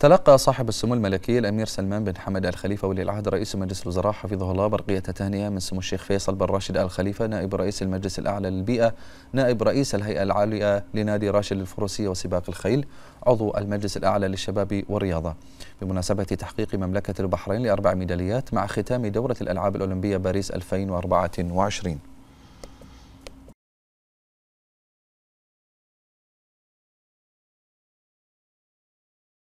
تلقى صاحب السمو الملكي الامير سلمان بن حمد الخليفه ولي العهد رئيس مجلس الوزراء حفظه الله برقيه تهنئه من سمو الشيخ فيصل بن راشد الخليفه نائب رئيس المجلس الاعلى للبيئه، نائب رئيس الهيئه العاليه لنادي راشد للفروسيه وسباق الخيل، عضو المجلس الاعلى للشباب والرياضه. بمناسبه تحقيق مملكه البحرين لاربع ميداليات مع ختام دوره الالعاب الاولمبيه باريس 2024.